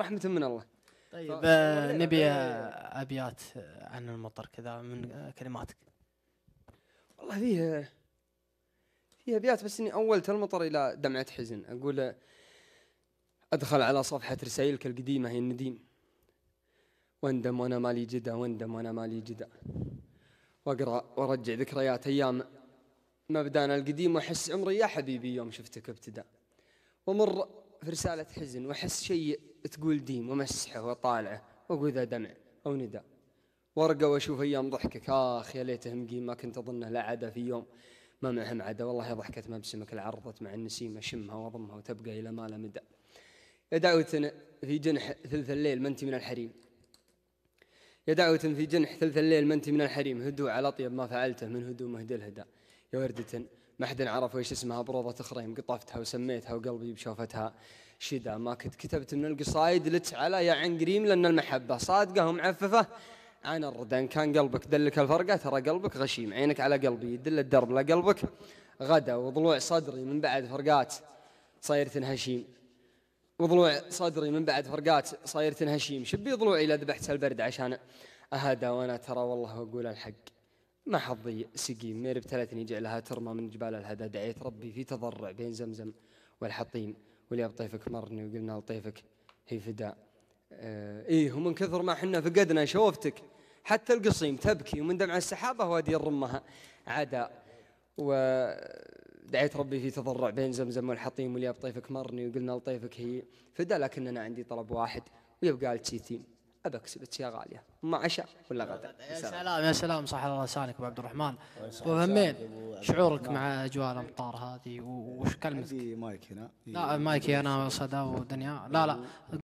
رحمه من الله طيب آه نبي ابيات عن المطر كذا من كلماتك والله فيها فيها ابيات بس اني اولت المطر الى دمعه حزن اقول ادخل على صفحه رسائلك القديمه هي النديم واندم وانا مالي جدا واندم وانا مالي جدا واقرا وارجع ذكريات ايام مبدانا القديم واحس عمري يا حبيبي يوم شفتك ابتدى ومر في رساله حزن واحس شيء تقول ديم ومسحه وطالعه ذا دمع أو نداء ورقة وأشوف أيام ضحكك آخ يا ليته مقيم ما كنت أظنه لا عدا في يوم ما معهم عدا والله ضحكة مبسمك العرضت مع النسيمة شمها وضمها وتبقى إلى ما لا مدى يا دعوة في جنح ثلث الليل ما أنت من الحريم يا دعوة في جنح ثلث الليل ما أنت من الحريم هدوء على أطيب ما فعلته من هدوء مهدي الهدى يا وردة ما حد عرف وش اسمها بروضة تخريم قطفتها وسميتها وقلبي بشوفتها شدة ما كنت كتبت من القصايد لت على يا عن قريم لأن المحبة صادقة ومعففة عن الرد إن كان قلبك دلك الفرقة ترى قلبك غشيم عينك على قلبي يدل الدرب لا قلبك غدا وضلوع صدري من بعد فرقات صاير تنهشيم وضلوع صدري من بعد فرقات صاير تنهشيم شبي ضلوعي لا ذبحت البرد عشان أهدى وأنا ترى والله أقول الحق ما حظي سقي مير بثلاث جعلها ترمى من جبال الهدى دعيت ربي في تضرع بين زمزم والحطيم ولي بطيفك مرني وقلنا لطيفك هي فداء اه ايه ومن كثر ما حنا فقدنا شوفتك حتى القصيم تبكي ومن دمع السحابة وادي الرمها عداء ودعيت ربي في تضرع بين زمزم والحطيم ولي بطيفك مرني وقلنا لطيفك هي فداء لكننا عندي طلب واحد ويبقى التيتيم ابى اكسب اشياء غاليه ما عشاء ولا غدا يا سلام يا سلام صح الله لسانك ابو عبد الرحمن ابو همين شعورك مع اجواء الامطار هذه وش كلمتك؟ مايك هنا لا مايكي انا صدى ودنيا لا لا